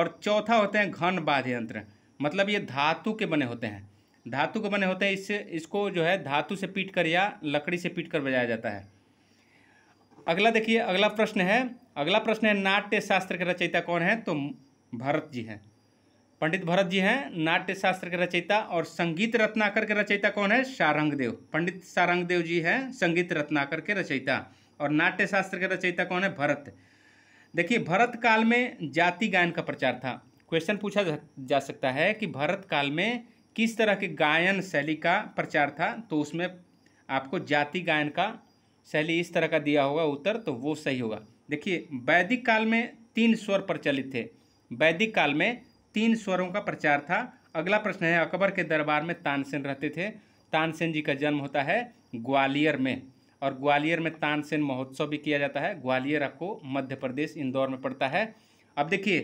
और चौथा होते हैं घन वाद्य यंत्र मतलब ये धातु के बने होते हैं धातु के बने होते हैं इससे इसको जो है धातु से पीट कर या लकड़ी से पीट कर बजाया जाता है अगला देखिए अगला प्रश्न है अगला प्रश्न है नाट्य शास्त्र के रचयिता कौन है तो भरत जी हैं पंडित भरत जी हैं नाट्य शास्त्र के रचयिता और संगीत रत्नाकर के रचयिता कौन है सारंगदेव पंडित सारंगदेव जी हैं संगीत रत्नाकर के रचयिता और नाट्य शास्त्र के रचयिता कौन है भरत देखिए भरत काल में जाति गायन का प्रचार था क्वेश्चन पूछा जा सकता है कि भरत काल में किस तरह के गायन शैली का प्रचार था तो उसमें आपको जाति गायन का शैली इस तरह का दिया होगा उत्तर तो वो सही होगा देखिए वैदिक काल में तीन स्वर प्रचलित थे वैदिक काल में तीन स्वरों का प्रचार था अगला प्रश्न है अकबर के दरबार में तानसेन रहते थे तानसेन जी का जन्म होता है ग्वालियर में और ग्वालियर में तानसेन महोत्सव भी किया जाता है ग्वालियर आपको मध्य प्रदेश इंदौर में पड़ता है अब देखिए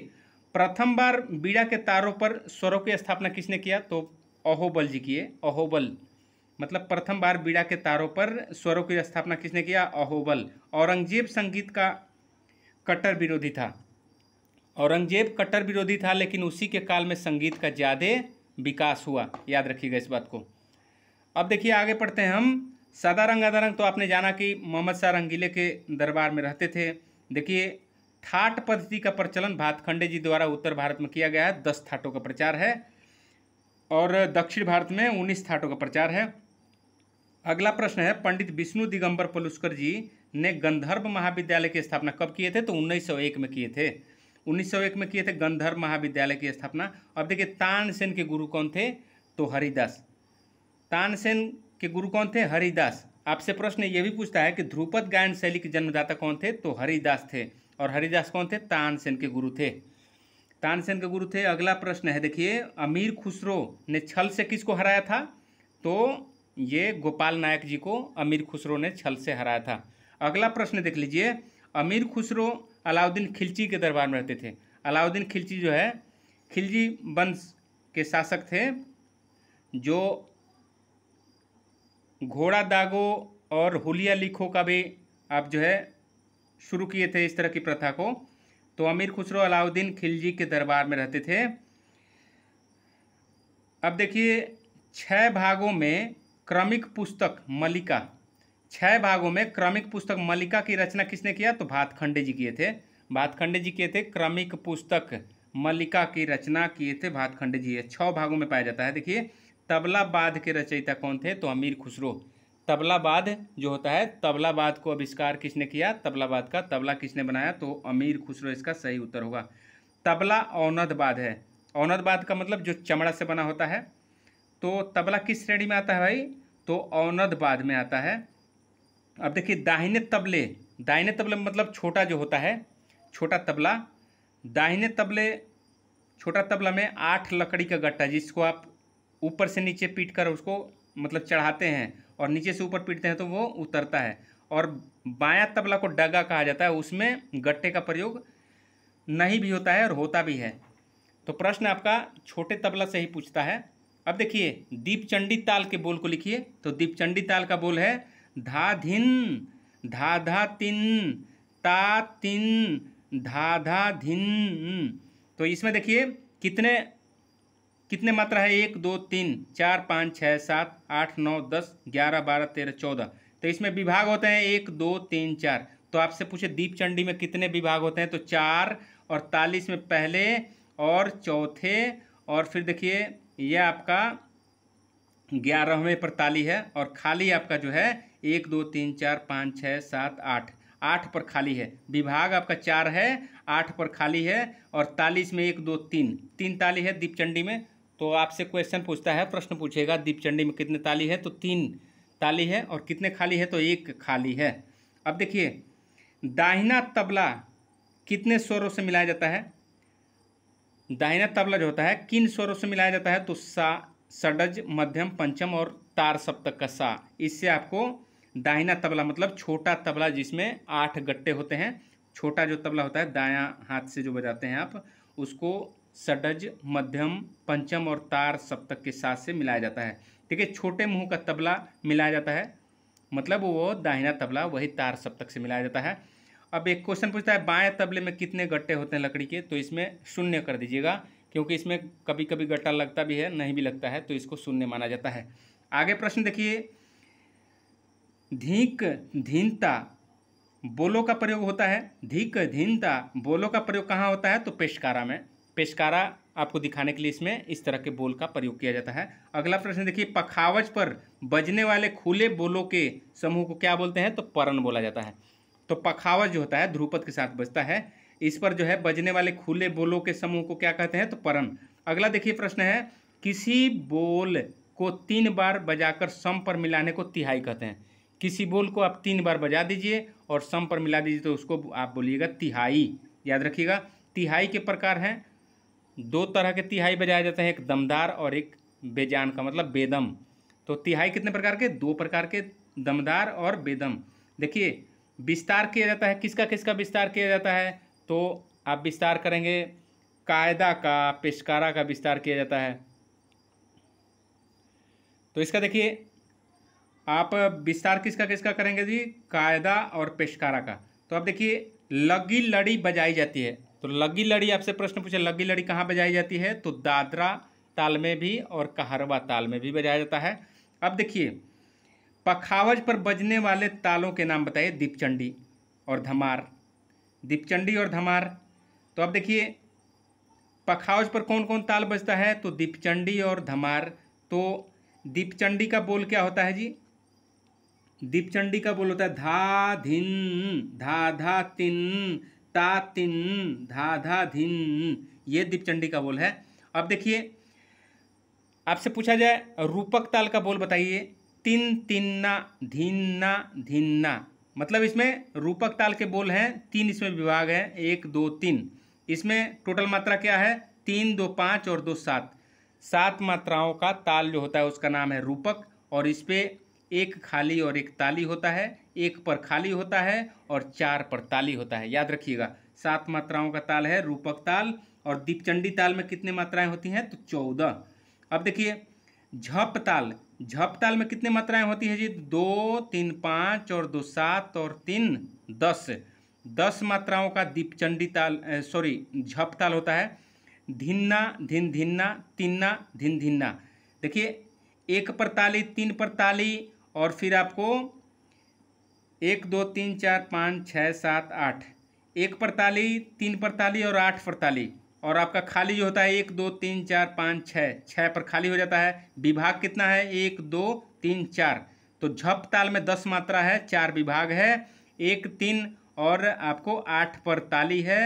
प्रथम बार बीड़ा के तारों पर स्वरों की स्थापना किसने किया तो अहोबल जी किए अहोबल मतलब प्रथम बार बीड़ा के तारों पर स्वरों की स्थापना किसने किया अहोबल औरंगजेब संगीत का कट्टर विरोधी था औरंगजेब कट्टर विरोधी था लेकिन उसी के काल में संगीत का ज़्यादा विकास हुआ याद रखिएगा इस बात को अब देखिए आगे पढ़ते हैं हम रंग सदारंग रंग तो आपने जाना कि मोहम्मद शाह रंगीले के दरबार में रहते थे देखिए ठाट पद्धति का प्रचलन भातखंडे जी द्वारा उत्तर भारत में किया गया है दस थाटों का प्रचार है और दक्षिण भारत में उन्नीस थाटों का प्रचार है अगला प्रश्न है पंडित विष्णु दिगंबर पलुष्कर जी ने गंधर्व महाविद्यालय की स्थापना कब किए थे तो 1901 में किए थे 1901 में किए थे गंधर्व महाविद्यालय की स्थापना अब देखिए तानसेन के गुरु कौन थे तो हरिदास तानसेन के गुरु कौन थे हरिदास आपसे प्रश्न ये भी पूछता है कि ध्रुपद गायन शैली के जन्मदाता कौन थे तो हरिदास थे और हरिदास कौन थे तानसेन के गुरु थे तानसेन के गुरु थे अगला प्रश्न है देखिए अमीर खुसरो ने छल से किसको हराया था तो ये गोपाल नायक जी को अमीर खुसरो ने छल से हराया था अगला प्रश्न देख लीजिए अमीर खुसरो अलाउद्दीन खिलजी के दरबार में रहते थे अलाउद्दीन खिलजी जो है खिलजी वंश के शासक थे जो घोड़ा दागो और हुलिया लिखो का भी आप जो है शुरू किए थे इस तरह की प्रथा को तो अमीर खुसरो अलाउद्दीन खिलजी के दरबार में रहते थे अब देखिए छः भागों में क्रमिक पुस्तक मलिका छह भागों में क्रमिक पुस्तक मलिका की रचना किसने किया तो भातखंडे जी किए थे भातखंडे जी किए थे क्रमिक पुस्तक मल्लिका की रचना किए थे भातखंडे जी छः भागों में पाया जाता है देखिए तबलाबाद के रचयिता कौन थे तो अमीर खुसरो तबलाबाद जो होता है तबलाबाद को आविष्कार किसने किया तबलाबाद का तबला किसने बनाया तो अमीर खुसरो इसका सही उत्तर होगा तबला औनदबाद है औनदबाद का मतलब जो चमड़ा से बना होता है तो तबला किस श्रेणी में आता है भाई तो औनद बाद में आता है अब देखिए दाहिने तबले दाहिने तबले मतलब छोटा जो होता है छोटा तबला दाहिने तबले छोटा तबला में आठ लकड़ी का गट्टा जिसको आप ऊपर से नीचे पीट कर उसको मतलब चढ़ाते हैं और नीचे से ऊपर पीटते हैं तो वो उतरता है और बायां तबला को डगा कहा जाता है उसमें गट्टे का प्रयोग नहीं भी होता है और होता भी है तो प्रश्न आपका छोटे तबला से ही पूछता है अब देखिए दीपचंडी ताल के बोल को लिखिए तो दीपचंडी ताल का बोल है धा धिन धा धा तिन ता तिन धा धा धिन तो इसमें देखिए कितने कितने मात्रा है एक दो तीन चार पाँच छः सात आठ नौ दस ग्यारह बारह तेरह चौदह तो इसमें विभाग होते हैं एक दो तीन चार तो आपसे पूछे दीपचंडी में कितने विभाग होते हैं तो चार और तालीस में पहले और चौथे और फिर देखिए यह आपका ग्यारहवें पर ताली है और खाली आपका जो है एक दो तीन चार पाँच छः सात आठ आठ पर खाली है विभाग आपका चार है आठ पर खाली है और तालीस में एक दो तीन तीन ताली है दीपचंडी में तो आपसे क्वेश्चन पूछता है प्रश्न पूछेगा दीपचंडी में कितने ताली है तो तीन ताली है और कितने खाली है तो एक खाली है अब देखिए दाहिना तबला कितने स्वरों से मिलाया जाता है दाहिना तबला जो होता है किन स्वरों से मिलाया जाता है तो सा सडज मध्यम पंचम और तार सप्तक का सा इससे आपको दाहिना तबला मतलब छोटा तबला जिसमें आठ गट्टे होते हैं छोटा जो तबला होता है दायां हाथ से जो बजाते हैं आप उसको सडज मध्यम पंचम और तार सप्तक के साथ से मिलाया जाता है ठीक है छोटे मुंह का तबला मिलाया जाता है मतलब वो दाहिना तबला वही तार सप्तक से मिलाया जाता है अब एक क्वेश्चन पूछता है बाएं तबले में कितने गट्टे होते हैं लकड़ी के तो इसमें शून्य कर दीजिएगा क्योंकि इसमें कभी कभी गट्टा लगता भी है नहीं भी लगता है तो इसको शून्य माना जाता है आगे प्रश्न देखिए धीक धीनता बोलो का प्रयोग होता है धीक धीनता बोलो का प्रयोग कहाँ होता है तो पेशकारा में पेशकारा आपको दिखाने के लिए इसमें इस तरह के बोल का प्रयोग किया जाता है अगला प्रश्न देखिए पखावज पर बजने वाले खुले बोलों के समूह को क्या बोलते हैं तो परन बोला जाता है तो पखावज जो होता है ध्रुपद के साथ बजता है इस पर जो है बजने वाले खुले बोलों के समूह को क्या कहते हैं तो परन अगला देखिए प्रश्न है किसी बोल को तीन बार बजाकर सम पर मिलाने को तिहाई कहते हैं किसी बोल को आप तीन बार बजा दीजिए और सम पर मिला दीजिए तो उसको आप बोलिएगा तिहाई याद रखिएगा तिहाई के प्रकार हैं दो तरह के तिहाई बजाए जाते हैं एक दमदार और एक बेजान का मतलब बेदम तो तिहाई कितने प्रकार के दो प्रकार के दमदार और बेदम देखिए विस्तार किया जाता है किसका किसका विस्तार किया जाता है तो आप विस्तार करेंगे कायदा का पेशकारा का विस्तार किया जाता है तो इसका देखिए आप विस्तार किसका किसका करेंगे जी कायदा और पेशकारा का तो आप देखिए लगी लड़ी बजाई जाती है तो लगी लड़ी आपसे प्रश्न पूछे लगी लड़ी कहाँ बजाई जाती है तो दादरा ताल में भी और कहरवा ताल में भी बजाया जाता है अब देखिए पखावज पर बजने वाले तालों के नाम बताइए दीपचंडी और धमार दीपचंडी और धमार तो अब देखिए पखावज पर कौन कौन ताल बजता है तो दीपचंडी और धमार तो दीपचंडी का बोल क्या होता है जी दीपचंडी का बोल होता है धा धिन धा धा तिन ता तिन धा धा धिन ये दीपचंडी का बोल है अब देखिए आपसे पूछा जाए रूपक ताल का बोल बताइए तीन तिन्ना धिन्ना धिन्ना मतलब इसमें रूपक ताल के बोल हैं तीन इसमें विभाग हैं एक दो तीन इसमें टोटल मात्रा क्या है तीन दो पाँच और दो सात सात मात्राओं का ताल जो होता है उसका नाम है रूपक और इस पर एक खाली और एक ताली होता है एक पर खाली होता है और चार पर ताली होता है याद रखिएगा सात मात्राओं का ताल है रूपक ताल और दीपचंडी ताल में कितने मात्राएं होती हैं तो चौदह अब देखिए झप ताल झप ताल में कितने मात्राएं होती है जी दो तीन पाँच और दो सात और तीन दस दस मात्राओं का दीपचंडी ताल सॉरी झप ताल होता है धिन्ना धिन धिन्ना तिन्ना धिन धिन्ना देखिए एक पर ताली तीन पर ताली और फिर आपको एक दो तीन चार पाँच छः सात आठ एक पर ताली तीन पर ताली और आठ पर ताली और आपका खाली जो होता है एक दो तीन चार पाँच छः छः पर खाली हो जाता है विभाग कितना है एक दो तीन चार तो झप ताल में दस मात्रा है चार विभाग है एक तीन और आपको आठ पर ताली है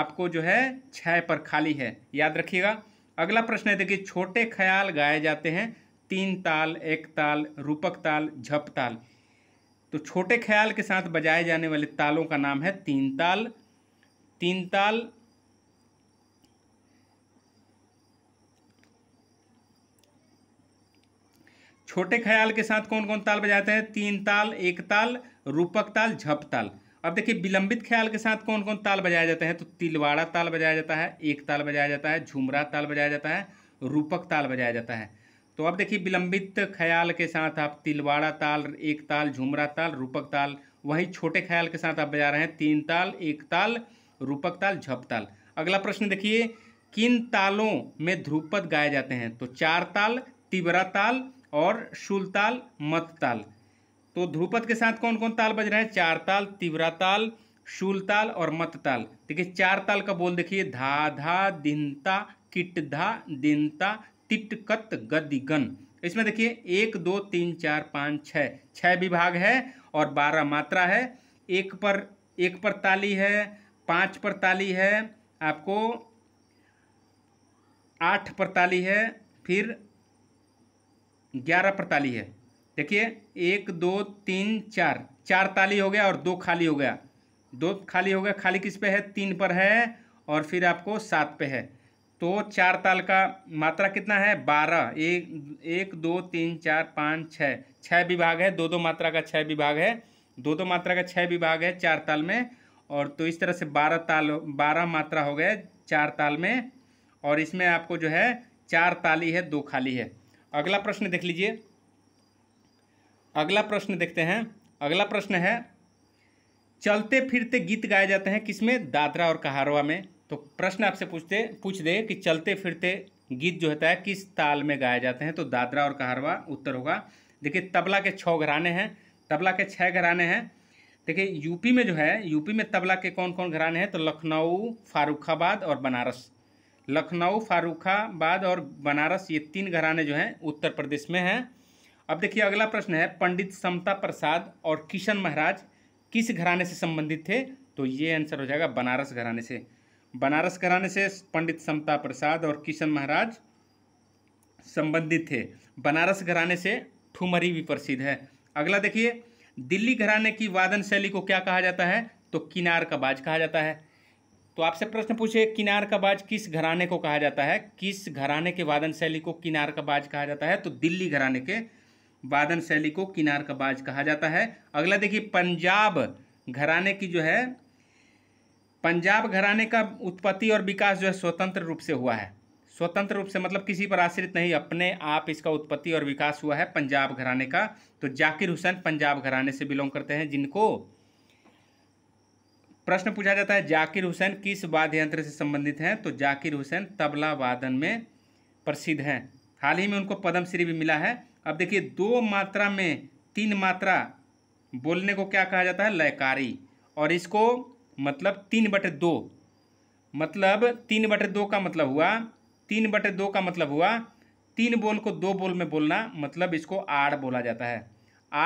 आपको जो है छः पर खाली है याद रखिएगा अगला प्रश्न है देखिए छोटे ख्याल गाए जाते हैं तीन ताल एक ताल रूपक ताल झप ताल तो छोटे ख्याल के साथ बजाए जाने वाले तालों का नाम है तीन ताल तीन ताल छोटे ख्याल के साथ कौन कौन ताल बजाते हैं तीन ताल एक ताल रूपक ताल झप ताल अब देखिए विलंबित ख्याल के साथ कौन कौन ताल बजाए जाते हैं तो तिलवाड़ा ताल बजाया जाता है एक ताल बजाया जाता है झुमरा ताल बजाया जाता है रूपक ताल बजाया जाता है तो अब देखिए विलंबित ख्याल के साथ आप तिलवाड़ा ताल एक ताल झुमरा ताल रूपक ताल वही छोटे ख्याल के साथ आप बजा रहे हैं तीन ताल एक ताल रूपक ताल झप ताल अगला प्रश्न देखिए किन तालों में ध्रुपद गाए जाते हैं तो चार ताल तिबरा ताल और शुल ताल मत ताल तो ध्रुपद के साथ कौन कौन ताल बज रहे हैं चार ताल तिवरा ताल शूल ताल और मत ताल देखिए चार ताल का बोल देखिए धा धा दिनता किट धा दिनता तिटकत गन इसमें देखिए एक दो तीन चार पाँच छः छः विभाग है और बारह मात्रा है एक पर एक पर ताली है पाँच पर ताली है आपको आठ पर ताली है फिर ग्यारह पर ताली है देखिए एक दो तीन चार चार ताली हो गया और दो खाली हो गया दो खाली हो गया खाली किस पे है तीन पर है और फिर आपको सात पे है तो चार ताल का मात्रा कितना है बारह एक एक दो तीन चार पाँच छः छः विभाग है दो दो मात्रा का छः विभाग है दो दो मात्रा का छः विभाग है चार ताल में और तो इस तरह से बारह ताल बारह मात्रा हो गए चार ताल में और इसमें आपको जो है चार ताली है दो खाली है अगला प्रश्न देख लीजिए अगला प्रश्न देखते हैं अगला प्रश्न है चलते फिरते गीत गाए जाते हैं किसमें दादरा और कहारवा में तो प्रश्न आपसे पूछते पूछ दे कि चलते फिरते गीत जो होता है किस ताल में गाए जाते हैं तो दादरा और कहारवा उत्तर होगा देखिए तबला के छः घराने हैं तबला के छः घराने हैं देखिए यूपी में जो है यूपी में तबला के कौन कौन घराने हैं तो लखनऊ फारुखाबाद और बनारस लखनऊ फारूखाबाद और बनारस ये तीन घराने जो हैं उत्तर प्रदेश में हैं अब देखिए अगला प्रश्न है पंडित समता प्रसाद और किशन महाराज किस घराने से संबंधित थे तो ये आंसर हो जाएगा बनारस घराने से बनारस घराने से पंडित समता प्रसाद और किशन महाराज संबंधित थे बनारस घराने से ठुमरी भी प्रसिद्ध है अगला देखिए दिल्ली घराने की वादन शैली को क्या कहा जाता है तो किनार का बाज कहा जाता है तो आपसे प्रश्न पूछे किनार का बाज किस घराने को कहा जाता है किस घराने के वादन शैली को किनार का बाज कहा जाता है तो दिल्ली घराने के वादन शैली को किनार का बाज कहा जाता है अगला देखिए पंजाब घराने की जो है पंजाब घराने का उत्पत्ति और विकास जो है स्वतंत्र रूप से हुआ है स्वतंत्र रूप से मतलब किसी पर आश्रित नहीं अपने आप इसका उत्पत्ति और विकास हुआ है पंजाब घराने का तो जाकिर हुसैन पंजाब घराने से बिलोंग करते हैं जिनको प्रश्न पूछा जाता है जाकिर हुसैन किस वाद्य यंत्र से संबंधित हैं तो जाकिर हुसैन तबला वादन में प्रसिद्ध हैं हाल ही में उनको पद्मश्री भी मिला है अब देखिए दो मात्रा में तीन मात्रा बोलने को क्या कहा जाता है लयकारी और इसको मतलब तीन बटे दो मतलब तीन बटे दो का मतलब हुआ तीन बटे दो का मतलब हुआ तीन बोल को दो बोल में बोलना मतलब इसको आड़ बोला जाता है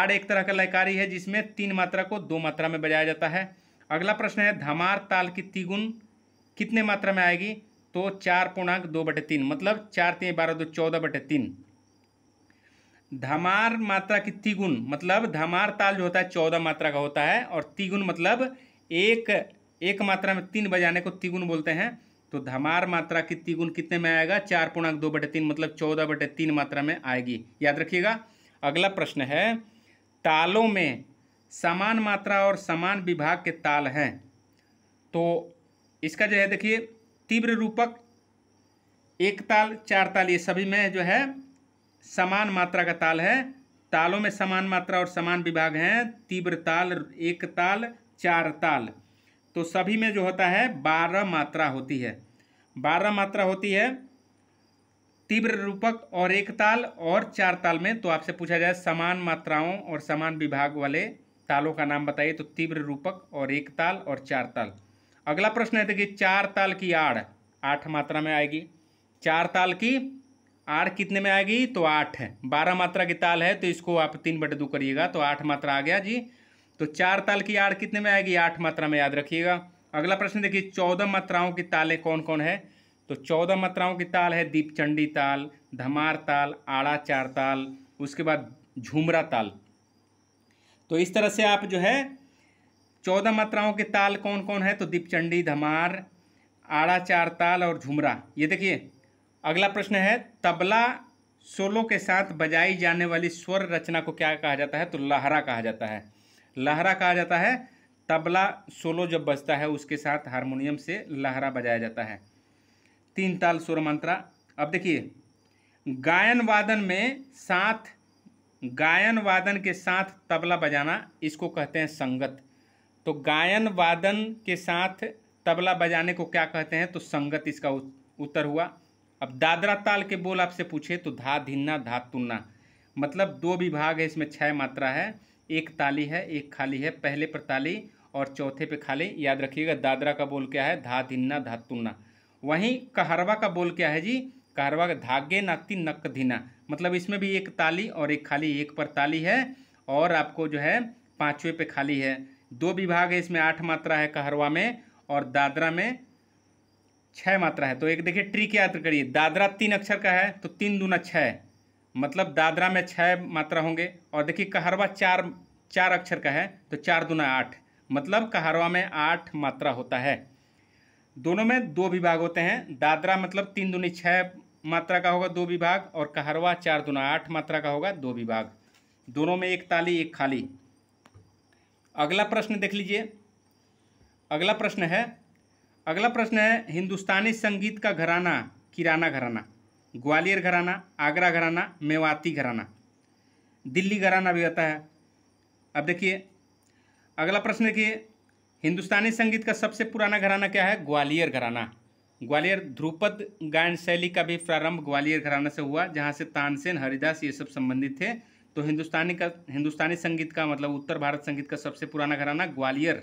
आड़ एक तरह का लयकारी है जिसमें तीन मात्रा को दो मात्रा में बजाया जाता है अगला प्रश्न है धमार ताल की तिगुन कितने मात्रा में आएगी तो चार पूर्णांक दो बटे तीन मतलब चार तीन बारह दो चौदह बटे तीन धमार मात्रा की तिगुन मतलब धमार ताल जो होता है चौदह मात्रा का होता है और तिगुन मतलब एक एक मात्रा में तीन बजाने को तिगुन बोलते हैं तो धमार मात्रा की तिगुन कितने में आएगा चार पूर्णांक दो बटे तीन मतलब चौदह बटे तीन मात्रा में आएगी याद रखिएगा अगला प्रश्न है तालों में समान मात्रा और समान विभाग के ताल हैं तो इसका जो है देखिए तीव्र रूपक एक ताल चार ताल ये सभी में जो है समान मात्रा का ताल है तालों में समान मात्रा और समान विभाग हैं तीव्र ताल एक ताल चार ताल तो सभी में जो होता है बारह मात्रा होती है बारह मात्रा होती है तीव्र रूपक और एक ताल और चार ताल में तो आपसे पूछा जाए समान मात्राओं और समान विभाग वाले तालों का नाम बताइए तो तीव्र रूपक और एक ताल और चार ताल अगला प्रश्न है देखिए चार ताल की आड़ आठ मात्रा में आएगी चार ताल की आड़ कितने में आएगी तो आठ है बारह मात्रा की ताल है तो इसको आप तीन बटे दो करिएगा तो आठ मात्रा आ गया जी तो चार ताल की आड़ कितने में आएगी आठ मात्रा में याद रखिएगा अगला प्रश्न देखिए चौदह मात्राओं की तालें कौन कौन है तो चौदह मात्राओं की ताल है दीपचंडी ताल धमार ताल आड़ा चार ताल उसके बाद झुमरा ताल तो इस तरह से आप जो है चौदह मात्राओं के ताल कौन कौन है तो दीपचंडी धमार आड़ा चार ताल और झुमरा ये देखिए अगला प्रश्न है तबला सोलो के साथ बजाई जाने वाली स्वर रचना को क्या कहा जाता है तो लहरा कहा जाता है लहरा कहा जाता है तबला सोलो जब बजता है उसके साथ हारमोनियम से लहरा बजाया जाता है तीन ताल स्वर मात्रा अब देखिए गायन वादन में साथ गायन वादन के साथ तबला बजाना इसको कहते हैं संगत तो गायन वादन के साथ तबला बजाने को क्या कहते हैं तो संगत इसका उत्तर हुआ अब दादरा ताल के बोल आपसे पूछे तो धा धिन्ना धा तुन्ना मतलब दो विभाग है इसमें छः मात्रा है एक ताली है एक खाली है पहले पर ताली और चौथे पे खाली याद रखिएगा दादरा का बोल क्या है धा धिन्ना धा तुन्ना वहीं कहरवा का बोल क्या है जी कहरवा का धागे नाती नक धिना मतलब इसमें भी एक ताली और एक खाली एक पर ताली है और आपको जो है पाँचवें पे खाली है दो विभाग है इसमें आठ मात्रा है कहरवा में और दादरा में छः मात्रा है तो एक देखिए ट्रिक याद करिए दादरा तीन अक्षर का है तो तीन दूना छः मतलब दादरा में छः मात्रा होंगे और देखिए कहरवा चार चार अक्षर का है तो चार दूना आठ मतलब कहरवा में आठ मात्रा होता है दोनों में दो विभाग होते हैं दादरा मतलब तीन दूनी छः मात्रा का होगा दो विभाग और कहरवा चार दुना आठ मात्रा का होगा दो विभाग दोनों में एक ताली एक खाली अगला प्रश्न देख लीजिए अगला प्रश्न है अगला प्रश्न है हिंदुस्तानी संगीत का घराना किराना घराना ग्वालियर घराना आगरा घराना मेवाती घराना दिल्ली घराना भी आता है अब देखिए अगला प्रश्न देखिए हिंदुस्तानी संगीत का सबसे पुराना घराना क्या है ग्वालियर घराना ग्वालियर ध्रुपद गायन शैली का भी प्रारंभ ग्वालियर घराना से हुआ जहाँ से तानसेन हरिदास ये सब संबंधित थे तो हिंदुस्तानी का हिंदुस्तानी संगीत का मतलब उत्तर भारत संगीत का सबसे पुराना घराना ग्वालियर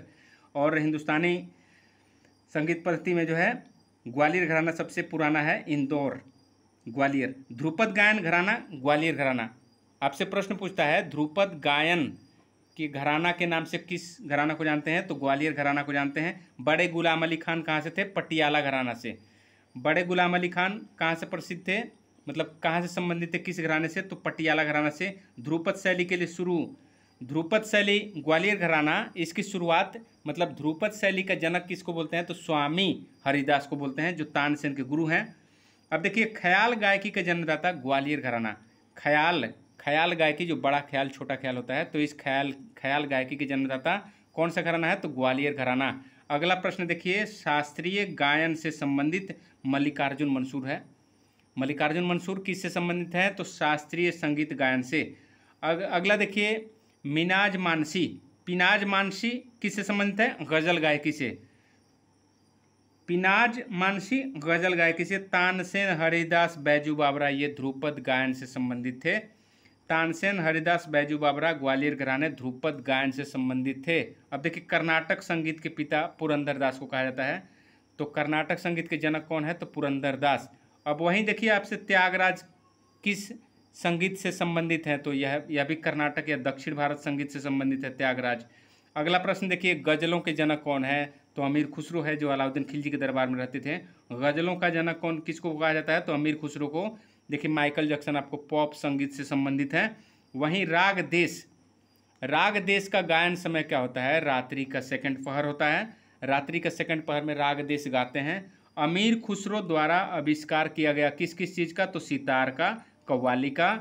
और हिंदुस्तानी संगीत पद्धति में जो है ग्वालियर घराना सबसे पुराना है इंदौर ग्वालियर ध्रुपद गायन घराना ग्वालियर घराना आपसे प्रश्न पूछता है ध्रुपद गायन कि घराना के नाम से किस घराना को जानते हैं तो ग्वालियर घराना को जानते हैं बड़े गुलाम अली खान कहाँ से थे पटियाला घराना से बड़े गुलाम अली खान कहाँ से प्रसिद्ध थे मतलब कहाँ से संबंधित थे किस घराने से तो पटियाला घराना से ध्रुपद शैली के लिए शुरू ध्रुपद शैली ग्वालियर घराना इसकी शुरुआत मतलब ध्रुपद शैली का जनक किसको बोलते हैं तो स्वामी हरिदास को बोलते हैं जो तानसेन के गुरु हैं अब देखिए ख्याल गायकी का जन्मदाता ग्वालियर घराना ख्याल ख्याल गायकी जो बड़ा ख्याल छोटा ख्याल होता है तो इस ख्याल ख्याल गायकी के जन्मदाता कौन सा घराना है तो ग्वालियर घराना अगला प्रश्न देखिए शास्त्रीय गायन से संबंधित मल्लिकार्जुन मंसूर है मल्लिकार्जुन मंसूर किससे संबंधित है तो शास्त्रीय संगीत गायन से अग, अगला देखिए मिनाज मानसी पिनाज मानसी किससे संबंधित है गज़ल गायकी से पिनाज मानसी गज़ल गायकी से तानसेन हरिदास बैजू बाबरा ये ध्रुपद गायन से संबंधित थे तानसेन हरिदास बैजू बाबरा ग्वालियर घराने ध्रुपद गायन से संबंधित थे अब देखिए कर्नाटक संगीत के पिता पुरंदर दास को कहा जाता है तो कर्नाटक संगीत के जनक कौन है तो पुरंदर दास अब वहीं देखिए आपसे त्यागराज किस संगीत से संबंधित हैं तो यह यह भी कर्नाटक या दक्षिण भारत संगीत से संबंधित है त्यागराज अगला प्रश्न देखिए गज़लों के जनक कौन है तो अमीर खुसरो है जो अलाउद्दीन खिलजी के दरबार में रहते थे गज़लों का जनक कौन किसको कहा जाता है तो अमीर खुसरो को देखिए माइकल जैक्सन आपको पॉप संगीत से संबंधित है वहीं राग देश राग देश का गायन समय क्या होता है रात्रि का सेकंड पहर होता है रात्रि का सेकंड पहर में राग देश गाते हैं अमीर खुसरो द्वारा आविष्कार किया गया किस किस चीज़ का तो सितार का कव्वाली का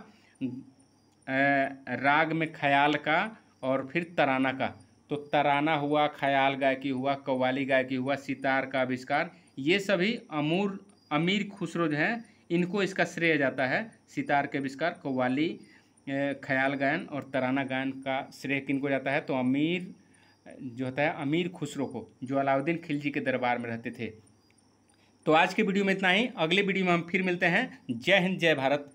राग में ख्याल का और फिर तराना का तो तराना हुआ ख्याल गायकी हुआ कव्वाली गायकी हुआ सितार का आविष्कार ये सभी अमूर अमीर खुसरो जो हैं इनको इसका श्रेय जाता है सितार के आविष्कार कव्वाली ख्याल गायन और तराना गायन का श्रेय किन को जाता है तो अमीर जो होता है अमीर खुसरो को जो अलाउद्दीन खिलजी के दरबार में रहते थे तो आज के वीडियो में इतना ही अगले वीडियो में हम फिर मिलते हैं जय हिंद जय भारत